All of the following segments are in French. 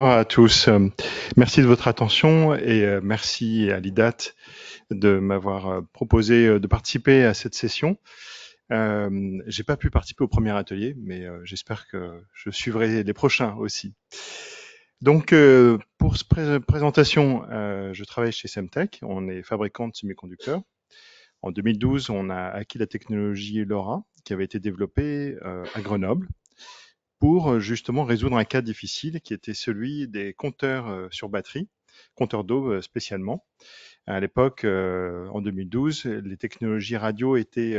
Bonjour à tous. Euh, merci de votre attention et euh, merci à l'IDAT de m'avoir euh, proposé de participer à cette session. J'ai pas pu participer au premier atelier, mais j'espère que je suivrai les prochains aussi. Donc, pour cette présentation, je travaille chez Semtech. On est fabricant de semi-conducteurs. En 2012, on a acquis la technologie LoRa qui avait été développée à Grenoble pour euh, justement résoudre un cas difficile qui était celui des compteurs euh, sur batterie, compteurs d'eau euh, spécialement. À l'époque, en 2012, les technologies radio étaient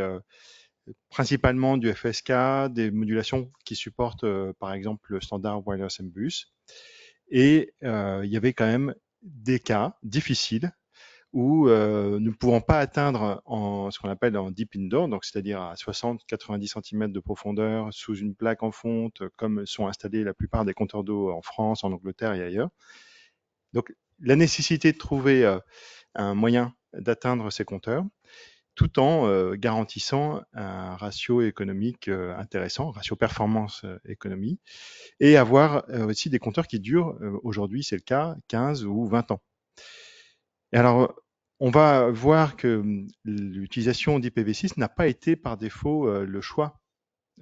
principalement du FSK, des modulations qui supportent par exemple le standard wireless and bus. Et il y avait quand même des cas difficiles où nous euh, ne pouvons pas atteindre en, ce qu'on appelle en deep indoor, donc c'est-à-dire à, 60-90 cm de profondeur sous une plaque en fonte, comme sont installés la plupart des compteurs d'eau en France, en Angleterre et ailleurs. Donc la nécessité de trouver euh, un moyen d'atteindre ces compteurs, tout en euh, garantissant un ratio économique intéressant, ratio performance économie, et avoir aussi des compteurs qui durent, aujourd'hui c'est le cas, 15 ou 20 ans. Et alors, on va voir que hum, l'utilisation d'IPv6 n'a pas été par défaut euh, le choix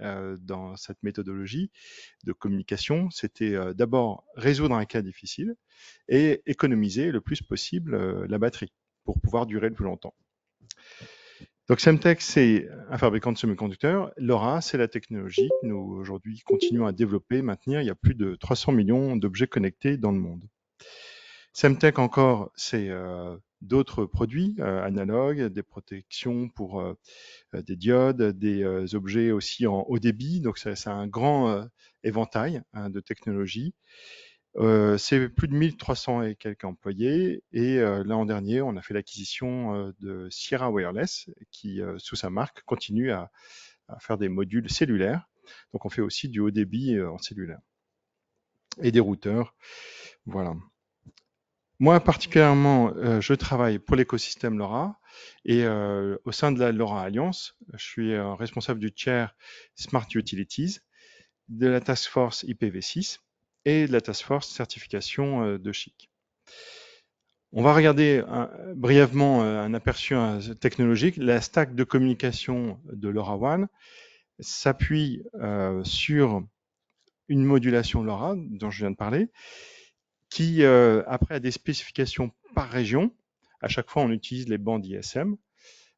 euh, dans cette méthodologie de communication. C'était euh, d'abord résoudre un cas difficile et économiser le plus possible la batterie pour pouvoir durer le plus longtemps. Donc Semtech, c'est un fabricant de semi-conducteurs. LoRa, c'est la technologie que nous aujourd'hui continuons à développer, maintenir. Il y a plus de 300 millions d'objets connectés dans le monde. Semtech encore, c'est d'autres produits euh, analogues, des protections pour euh, euh, des diodes, des objets aussi en haut débit. Donc, c'est un grand éventail hein, de technologies. c'est plus de 1300 et quelques employés. Et l'an dernier, on a fait l'acquisition de Sierra Wireless, qui, sous sa marque, continue à, à, faire des modules cellulaires. Donc, on fait aussi du haut débit en cellulaire et des routeurs. Voilà. Moi, particulièrement, euh, je travaille pour l'écosystème LoRa et euh, au sein de la LoRa Alliance, je suis euh, responsable du chair Smart Utilities, de la task force IPv6 et de la task force certification de Chic. On va regarder brièvement un aperçu technologique. La stack de communication de LoRaWAN s'appuie sur une modulation LoRa dont je viens de parler qui euh, après a des spécifications par région. À chaque fois, on utilise les bandes ISM,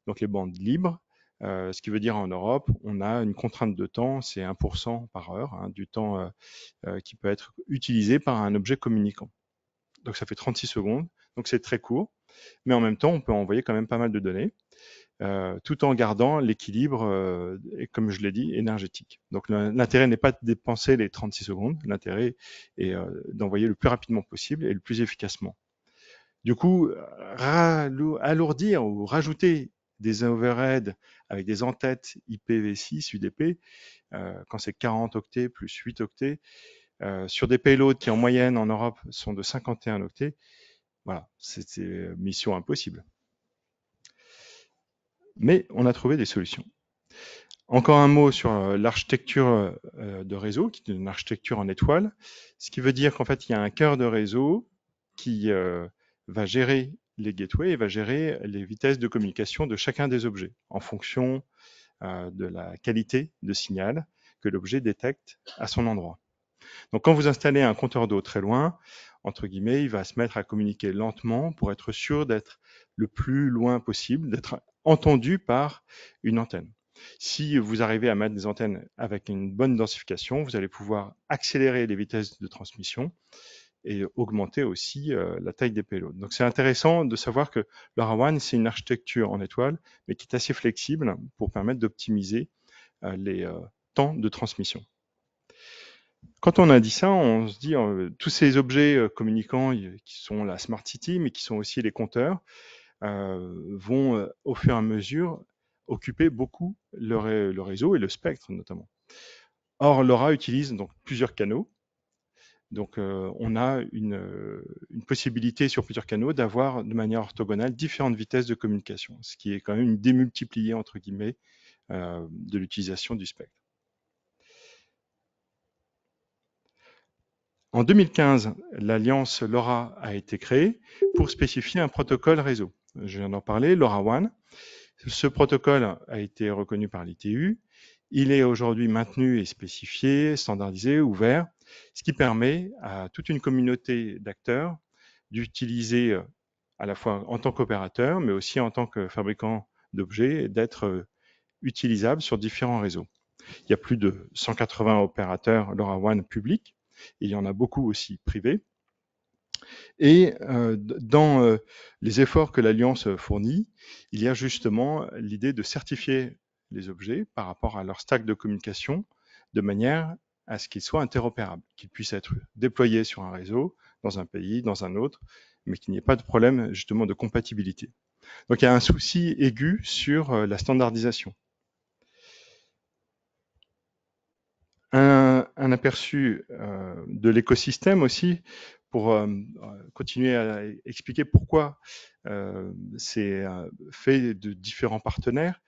donc les bandes libres, euh, ce qui veut dire en Europe, on a une contrainte de temps, c'est 1% par heure hein, du temps euh, qui peut être utilisé par un objet communicant. Donc ça fait 36 secondes, donc c'est très court, mais en même temps, on peut envoyer quand même pas mal de données. Euh, tout en gardant l'équilibre, euh, comme je l'ai dit, énergétique. Donc l'intérêt n'est pas de dépenser les 36 secondes, l'intérêt est euh, d'envoyer le plus rapidement possible et le plus efficacement. Du coup, alourdir ou rajouter des overheads avec des entêtes IPv6, UDP, quand c'est 40 octets plus 8 octets, sur des payloads qui en moyenne en Europe sont de 51 octets, voilà, c'était mission impossible. Mais on a trouvé des solutions. Encore un mot sur euh, l'architecture euh, de réseau, qui est une architecture en étoile, ce qui veut dire qu'en fait, il y a un cœur de réseau qui euh, va gérer les gateways et va gérer les vitesses de communication de chacun des objets en fonction de la qualité de signal que l'objet détecte à son endroit. Donc quand vous installez un compteur d'eau très loin, entre guillemets, il va se mettre à communiquer lentement pour être sûr d'être le plus loin possible, d'être entendu par une antenne. Si vous arrivez à mettre des antennes avec une bonne densification, vous allez pouvoir accélérer les vitesses de transmission et augmenter aussi euh, la taille des payloads. Donc c'est intéressant de savoir que LoRaWAN, c'est une architecture en étoile, mais qui est assez flexible pour permettre d'optimiser euh, les euh, temps de transmission. Quand on a dit ça, on se dit tous ces objets communicants qui sont la Smart City, mais qui sont aussi les compteurs, euh, vont euh, au fur et à mesure occuper beaucoup le, réseau et le spectre notamment. Or, laura utilise donc plusieurs canaux. Donc, euh, on a une, possibilité sur plusieurs canaux d'avoir de manière orthogonale différentes vitesses de communication, ce qui est quand même une entre guillemets de l'utilisation du spectre. En 2015, l'alliance LoRa a été créée pour spécifier un protocole réseau je viens d'en parler, LoRaWAN. Ce protocole a été reconnu par l'ITU. Il est aujourd'hui maintenu et spécifié, standardisé, ouvert, ce qui permet à toute une communauté d'acteurs d'utiliser euh, à la fois en tant qu'opérateur, mais aussi en tant que fabricant d'objets, d'être euh, utilisable sur différents réseaux. Il y a plus de 180 opérateurs LoRaWAN publics, et il y en a beaucoup aussi privés. Et euh, dans euh, les efforts que l'Alliance fournit, il y a justement l'idée de certifier les objets par rapport à leur stack de communication de manière à ce qu'ils soient interopérables, qu'ils puissent être déployés sur un réseau, dans un pays, dans un autre, mais qu'il n'y ait pas de problème justement de compatibilité. Donc il y a un souci aigu sur euh, la standardisation. Un, aperçu de l'écosystème aussi pour euh, euh, continuer à expliquer pourquoi euh, c'est fait de différents partenaires.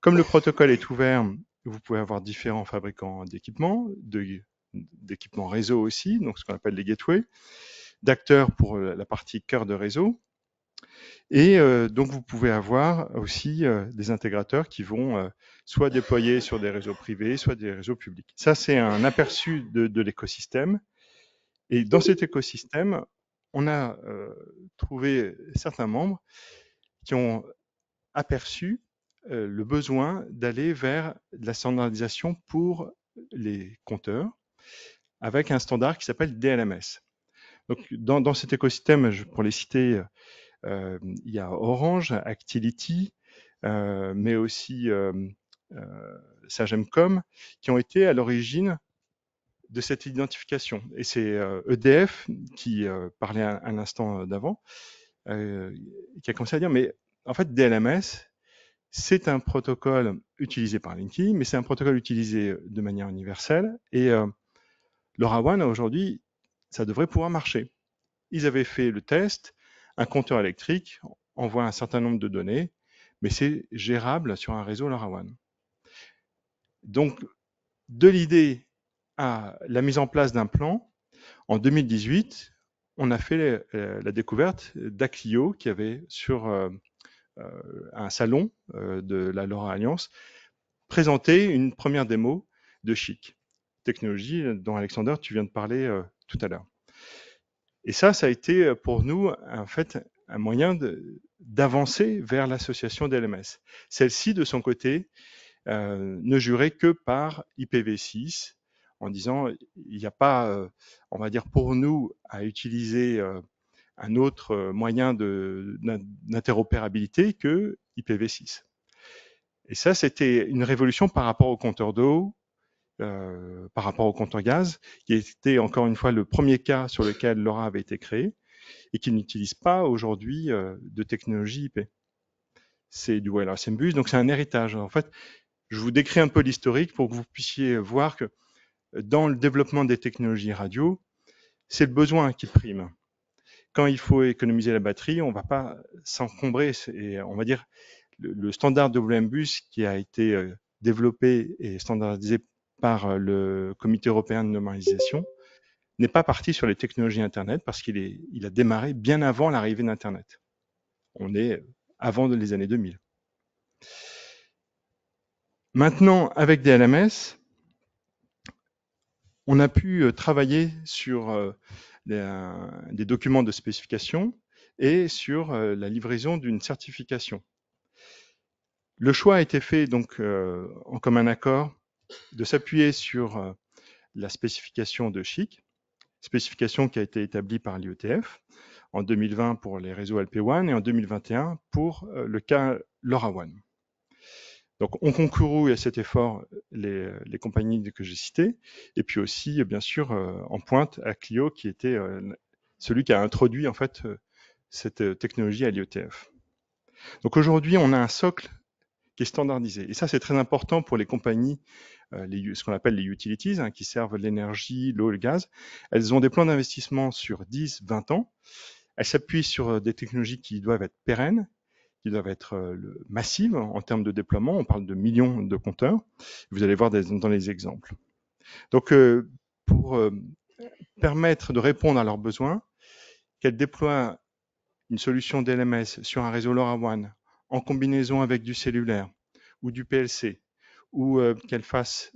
Comme le protocole est ouvert, vous pouvez avoir différents fabricants d'équipements, d'équipements réseau aussi, donc ce qu'on appelle les gateways, d'acteurs pour la partie cœur de réseau. Et donc vous pouvez avoir aussi des intégrateurs qui vont soit déployer sur des réseaux privés, soit des réseaux publics. Ça, c'est un aperçu de l'écosystème et dans cet écosystème, on a euh, trouvé certains membres qui ont aperçu euh, le besoin d'aller vers la standardisation pour les compteurs avec un standard qui s'appelle DLMS. Donc, dans, cet écosystème, je, pour les citer, euh, il y a Orange, Actility, mais aussi Sagemcom, qui ont été à l'origine de cette identification. Et c'est EDF euh, e qui euh, parlait un, instant euh, d'avant, qui a commencé à dire, mais en fait, DLMS, c'est un protocole utilisé par Linky, mais c'est un protocole utilisé de manière universelle. Et LoRaWAN, aujourd'hui, ça devrait pouvoir marcher. Ils avaient fait le test, un compteur électrique envoie un certain nombre de données, mais c'est gérable sur un réseau LoRaWAN. Donc, de l'idée à la mise en place d'un plan, en 2018, on a fait euh, la découverte d'Aclio qui avait sur euh, euh, un salon de la Laura Alliance présenté une première démo de Chic, technologie dont Alexander tu viens de parler tout à l'heure. Et ça, ça a été pour nous en fait un moyen d'avancer vers l'association d'LMS. Celle-ci, de son côté, ne jurait que par IPv6 en disant il n'y a pas, on va dire pour nous, à utiliser un autre moyen d'interopérabilité que IPv6. Et ça, c'était une révolution par rapport au compteur d'eau, par rapport au compteur gaz, qui était encore une fois le premier cas sur lequel l'aura avait été créé et qui n'utilise pas aujourd'hui de technologie IP. C'est du LRCM bus, donc c'est un héritage. En fait, je vous décris un peu l'historique pour que vous puissiez voir que dans le développement des technologies radio, c'est le besoin qui prime. Quand il faut économiser la batterie, on ne va pas s'encombrer. Et on va dire le, le standard WMBus qui a été euh, développé et standardisé par euh, le Comité européen de normalisation n'est pas parti sur les technologies Internet parce qu'il est, il a démarré bien avant l'arrivée d'Internet. On est euh, avant les années 2000. Maintenant, avec des LMS, on a pu euh, travailler sur euh, euh, des documents de spécification et sur la livraison d'une certification. Le choix a été fait donc en commun accord de s'appuyer sur la spécification de Chic, spécification qui a été établie par l'IETF en 2020 pour les réseaux LP1 et en 2021 pour le cas LoRaWAN. Donc, on concourut à cet effort les, les compagnies que j'ai citées, et puis aussi, bien sûr, euh, en pointe à Clio, qui était euh, celui qui a introduit en fait euh, cette technologie à l'IETF. Donc aujourd'hui, on a un socle qui est standardisé, et ça c'est très important pour les compagnies, les, ce qu'on appelle les utilities, hein, qui servent l'énergie, l'eau, le gaz. Elles ont des plans d'investissement sur 10, 20 ans. Elles s'appuient sur des technologies qui doivent être pérennes qui doivent être euh, massives en termes de déploiement. On parle de millions de compteurs. Vous allez voir dans les exemples. Donc, euh, pour euh, permettre de répondre à leurs besoins, qu'elles déploient une solution DLMS sur un réseau LoRaWAN en combinaison avec du cellulaire ou du PLC, ou qu'elles fassent,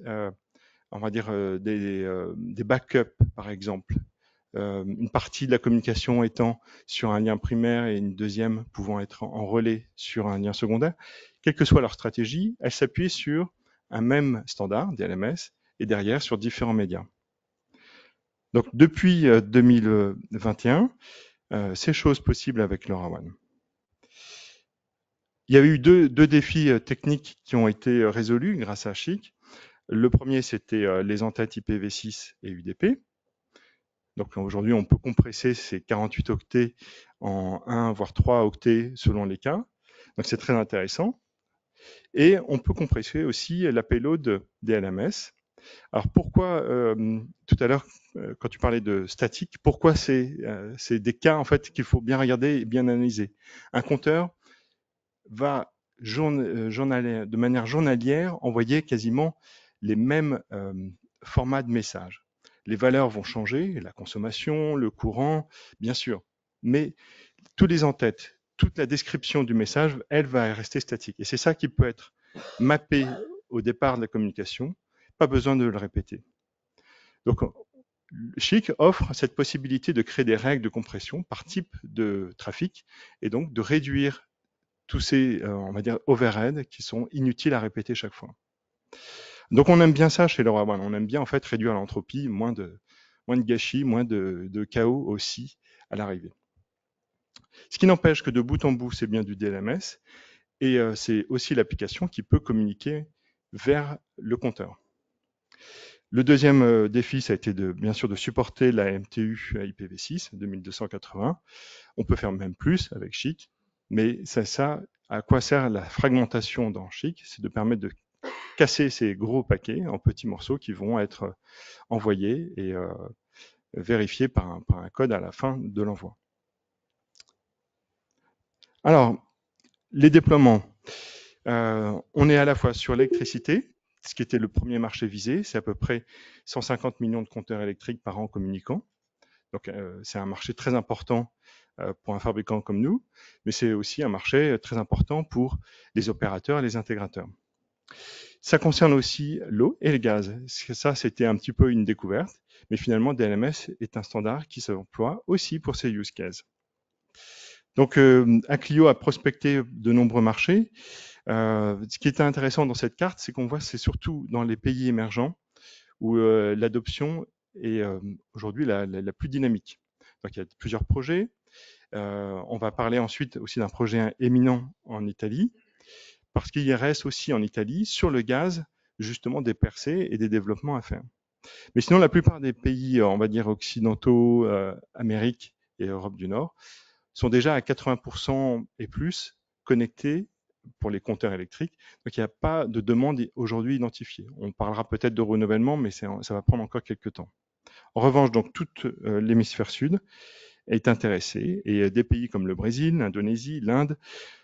on va dire, des, des backups, par exemple, euh, une partie de la communication étant sur un lien primaire et une deuxième pouvant être en, relais sur un lien secondaire, quelle que soit leur stratégie, elles s'appuient sur un même standard, DLMS, et derrière sur différents médias. Donc depuis 2021, euh, ces euh, c'est chose possible avec LoRaWAN. Il y a eu deux, défis techniques qui ont été résolus grâce à Chic. Le premier, c'était les entêtes IPv6 et UDP. Donc aujourd'hui, on peut compresser ces 48 octets en 1 voire 3 octets selon les cas. Donc c'est très intéressant. Et on peut compresser aussi la payload des LMS. Alors pourquoi, euh, tout à l'heure, euh, quand tu parlais de statique, pourquoi euh, c'est des cas en fait qu'il faut bien regarder et bien analyser Un compteur va de manière journalière envoyer quasiment les mêmes formats de messages. Les valeurs vont changer, la consommation, le courant, bien sûr. Mais tous les entêtes, toute la description du message, elle va rester statique. Et c'est ça qui peut être mappé au départ de la communication, pas besoin de le répéter. Donc, Chic offre cette possibilité de créer des règles de compression par type de trafic et donc de réduire tous ces, euh, on va dire, overheads qui sont inutiles à répéter chaque fois. Donc on aime bien ça chez Laura One. On aime bien en fait réduire l'entropie, moins de, gâchis, moins de, chaos aussi à l'arrivée. Ce qui n'empêche que de bout en bout, c'est bien du DLMS et euh, c'est aussi l'application qui peut communiquer vers le compteur. Le deuxième euh, défi, ça a été de, bien sûr de supporter la MTU IPv6 2280. On peut faire même plus avec Chic, mais ça, ça à quoi sert la fragmentation dans Chic C'est de permettre de casser ces gros paquets en petits morceaux qui vont être euh, envoyés et euh, vérifiés par un, code à la fin de l'envoi. Alors, les déploiements. Euh, on est à la fois sur l'électricité, ce qui était le premier marché visé, c'est à peu près 150 millions de compteurs électriques par an communicants. Donc c'est un marché très important pour un fabricant comme nous, mais c'est aussi un marché très important pour les opérateurs et les intégrateurs. Ça concerne aussi l'eau et le gaz. Ça, c'était un petit peu une découverte, mais finalement, DLMS est un standard qui s'emploie aussi pour ces use cases. Donc, euh, Aclio a prospecté de nombreux marchés. Euh, ce qui est intéressant dans cette carte, c'est qu'on voit que c'est surtout dans les pays émergents où euh, l'adoption est euh, aujourd'hui la, plus dynamique. Donc, il y a plusieurs projets. on va parler ensuite aussi d'un projet éminent en Italie parce qu'il y reste aussi en Italie, sur le gaz, justement des percées et des développements à faire. Mais sinon, la plupart des pays, on va dire occidentaux, euh, Amérique et Europe du Nord, sont déjà à 80% et plus connectés pour les compteurs électriques. Donc, il n'y a pas de demande aujourd'hui identifiée. On parlera peut-être de renouvellement, mais ça va prendre encore quelques temps. En revanche, donc, tout euh, l'hémisphère sud est intéressé. Et euh, des pays comme le Brésil, l'Indonésie, l'Inde,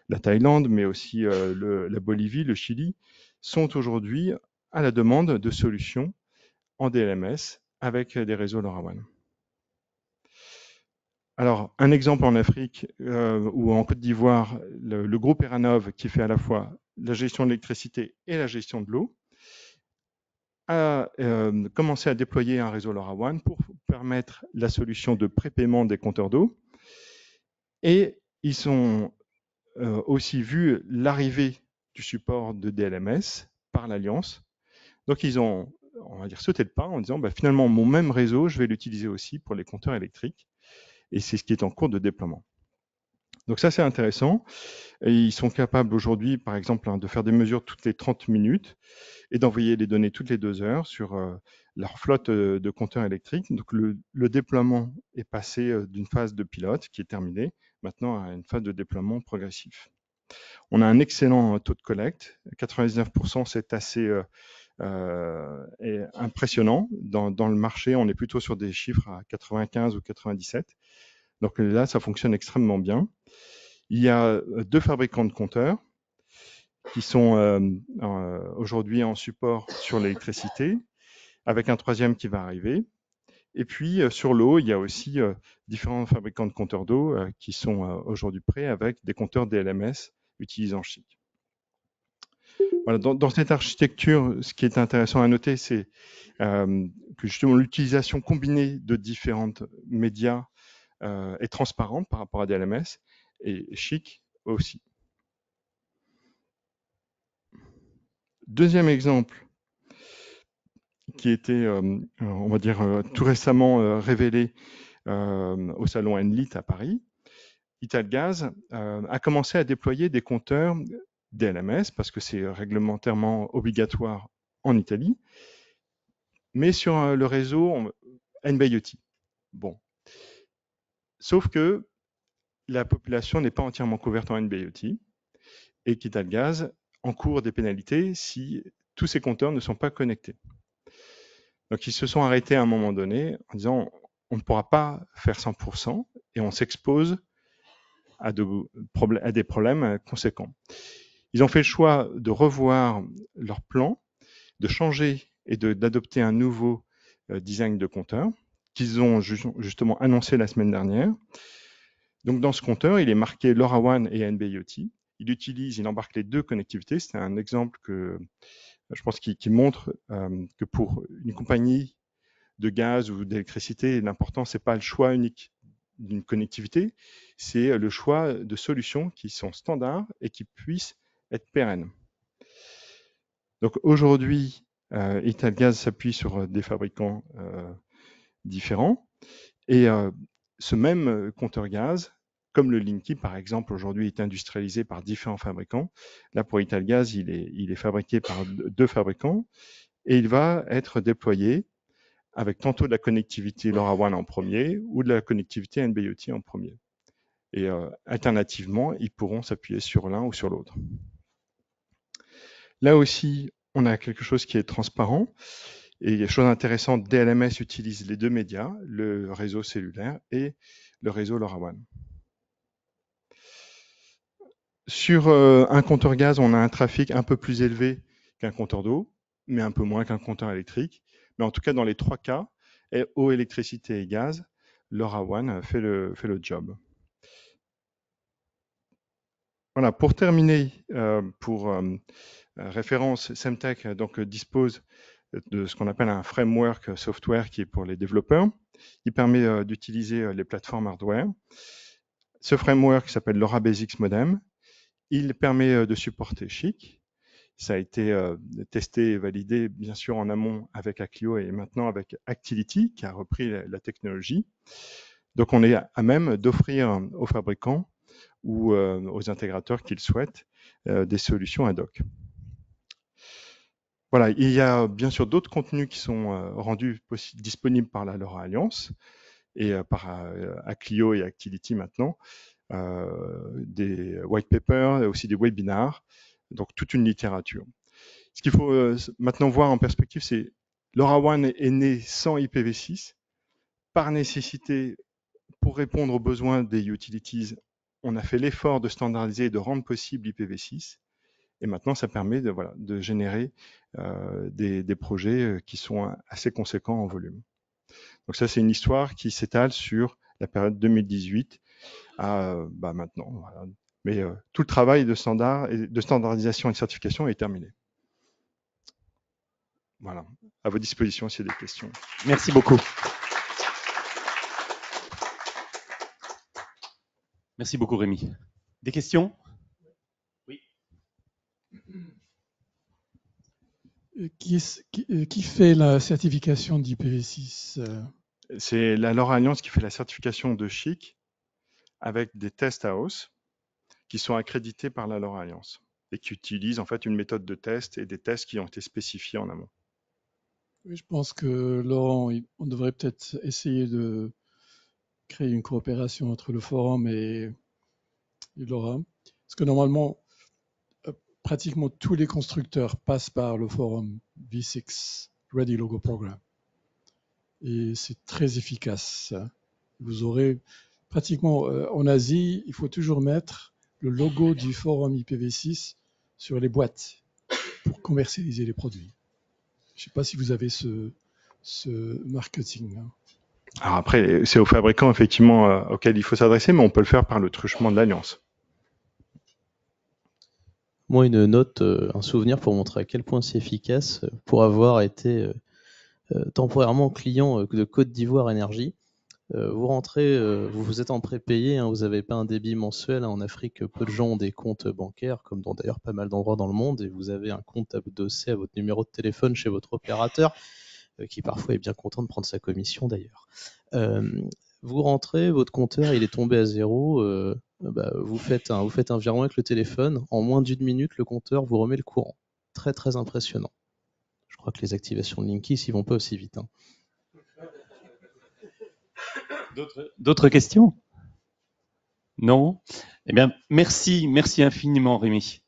la Thaïlande, mais aussi euh, la Bolivie, le Chili, sont aujourd'hui à la demande de solutions en DLMS avec euh, des réseaux LoRaWAN. Alors, un exemple en Afrique ou en Côte d'Ivoire, le, groupe Eranov qui fait à la fois la gestion de l'électricité et la gestion de l'eau, a commencé à déployer un réseau LoRaWAN pour permettre la solution de prépaiement des compteurs d'eau. Et ils ont euh, aussi vu l'arrivée du support de DLMS par l'Alliance. Donc ils ont, on va dire, sauté le pas en disant, bah, finalement, mon même réseau, je vais l'utiliser aussi pour les compteurs électriques. Et c'est ce qui est en cours de déploiement. Donc ça, c'est intéressant. ils sont capables aujourd'hui, par exemple, hein, de faire des mesures toutes les 30 minutes et d'envoyer les données toutes les deux heures sur euh, leur flotte euh, de compteurs électriques. Donc le, déploiement est passé euh, d'une phase de pilote qui est terminée maintenant à une phase de déploiement progressif. On a un excellent taux de collecte, 99%, c'est assez impressionnant. dans le marché, on est plutôt sur des chiffres à 95 ou 97. Donc là, ça fonctionne extrêmement bien. Il y a euh, deux fabricants de compteurs qui sont euh, euh, aujourd'hui en support sur l'électricité, avec un troisième qui va arriver. Et puis sur l'eau, il y a aussi différents fabricants de compteurs d'eau qui sont aujourd'hui prêts avec des compteurs DLMS utilisant Chic. Voilà, dans, cette architecture, ce qui est intéressant à noter, c'est que justement l'utilisation combinée de différents médias euh, est transparente par rapport à DLMS et chic aussi. Deuxième exemple qui était, euh, euh, on va dire, tout récemment révélé au salon Enlite à Paris, Italgaz a commencé à déployer des compteurs DLMS parce que c'est réglementairement obligatoire en Italie, mais sur le réseau NBIOT. Bon, Sauf que la population n'est pas entièrement couverte en NBIOT et en encourt des pénalités si tous ces compteurs ne sont pas connectés. Donc ils se sont arrêtés à un moment donné en disant on ne pourra pas faire 100% et on s'expose à, à des problèmes conséquents. Ils ont fait le choix de revoir leur plan, de changer et d'adopter un nouveau euh, design de compteur qu'ils ont justement annoncé la semaine dernière. Donc dans ce compteur, il est marqué LoRaWAN et NB-IoT. Il utilise, il embarque les deux connectivités. C'est un exemple que je pense qui, montre euh, que pour une compagnie de gaz ou d'électricité, l'important c'est pas le choix unique d'une connectivité, c'est le choix de solutions qui sont standards et qui puissent être pérennes. Donc aujourd'hui, euh, Italgaz s'appuie sur euh, des fabricants différents. Et euh, ce même euh, compteur gaz, comme le Linky par exemple aujourd'hui est industrialisé par différents fabricants, là pour Italgaz, il est, il est fabriqué par deux fabricants et il va être déployé avec tantôt de la connectivité LoRaWAN en premier ou de la connectivité NB-IoT en premier. Et euh, alternativement, ils pourront s'appuyer sur l'un ou sur l'autre. Là aussi, on a quelque chose qui est transparent. Et chose intéressante, DLMS utilise les deux médias, le réseau cellulaire et le réseau LoRaWAN. Sur euh, un compteur gaz, on a un trafic un peu plus élevé qu'un compteur d'eau, mais un peu moins qu'un compteur électrique. Mais en tout cas, dans les trois cas, eau, électricité et gaz, LoRaWAN fait le, fait le job. Voilà, pour terminer, euh, pour euh, référence, Semtech donc, dispose de ce qu'on appelle un framework software qui est pour les développeurs. Il permet euh, d'utiliser euh, les plateformes hardware. Ce framework s'appelle LoRa Basics Modem. Il permet euh, de supporter Chic. Ça a été testé et validé, bien sûr, en amont avec Aclio et maintenant avec Actility, qui a repris la, technologie. Donc, on est à même d'offrir aux fabricants ou aux intégrateurs qu'ils souhaitent des solutions ad hoc. Voilà, il y a bien sûr d'autres contenus qui sont euh, rendus disponibles par la Alliance et euh, par euh, Aclio et Actility maintenant, des white papers et aussi des webinars, donc toute une littérature. Ce qu'il faut maintenant voir en perspective, c'est One est née sans IPv6 par nécessité pour répondre aux besoins des utilities. On a fait l'effort de standardiser et de rendre possible IPv6. Et maintenant, ça permet de, générer euh, des, projets euh, qui sont assez conséquents en volume. Donc ça, c'est une histoire qui s'étale sur la période 2018 à bah, maintenant. Mais euh, tout le travail de, standard, de standardisation et de certification est terminé. Voilà, à vos dispositions s'il y a des questions. Merci beaucoup. Merci beaucoup Rémi. Des questions Euh, euh, qui, fait la certification d'IPv6 euh? C'est la LoRa Alliance qui fait la certification de Chic avec des tests à hausse qui sont accrédités par la LoRa Alliance et qui utilisent en fait une méthode de test et des tests qui ont été spécifiés en amont. je pense que Laurent, on devrait peut-être essayer de créer une coopération entre le forum et, et LoRa. Parce que normalement, pratiquement tous les constructeurs passent par le forum V6 Ready Logo Program. Et c'est très efficace. Vous aurez pratiquement euh, en Asie, il faut toujours mettre le logo du forum IPv6 sur les boîtes pour commercialiser les produits. Je ne sais pas si vous avez ce, marketing. Hein. Alors après, c'est aux fabricants effectivement euh, auxquels il faut s'adresser, mais on peut le faire par le truchement de l'alliance moi une note, euh, un souvenir pour montrer à quel point c'est efficace, euh, pour avoir été euh, temporairement client de Côte d'Ivoire Énergie. vous rentrez, vous vous êtes en prépayé, hein, vous n'avez pas un débit mensuel. Hein. en Afrique, peu de gens ont des comptes bancaires, comme dans d'ailleurs pas mal d'endroits dans le monde, et vous avez un compte adossé à votre numéro de téléphone chez votre opérateur, qui parfois est bien content de prendre sa commission d'ailleurs. vous rentrez, votre compteur il est tombé à zéro, euh, bah, vous, faites un, vous faites un virement avec le téléphone, en moins d'une minute, le compteur vous remet le courant. Très très impressionnant. Je crois que les activations de Linky s'y vont pas aussi vite. Hein. D'autres questions Non Eh bien, merci, merci infiniment Rémi.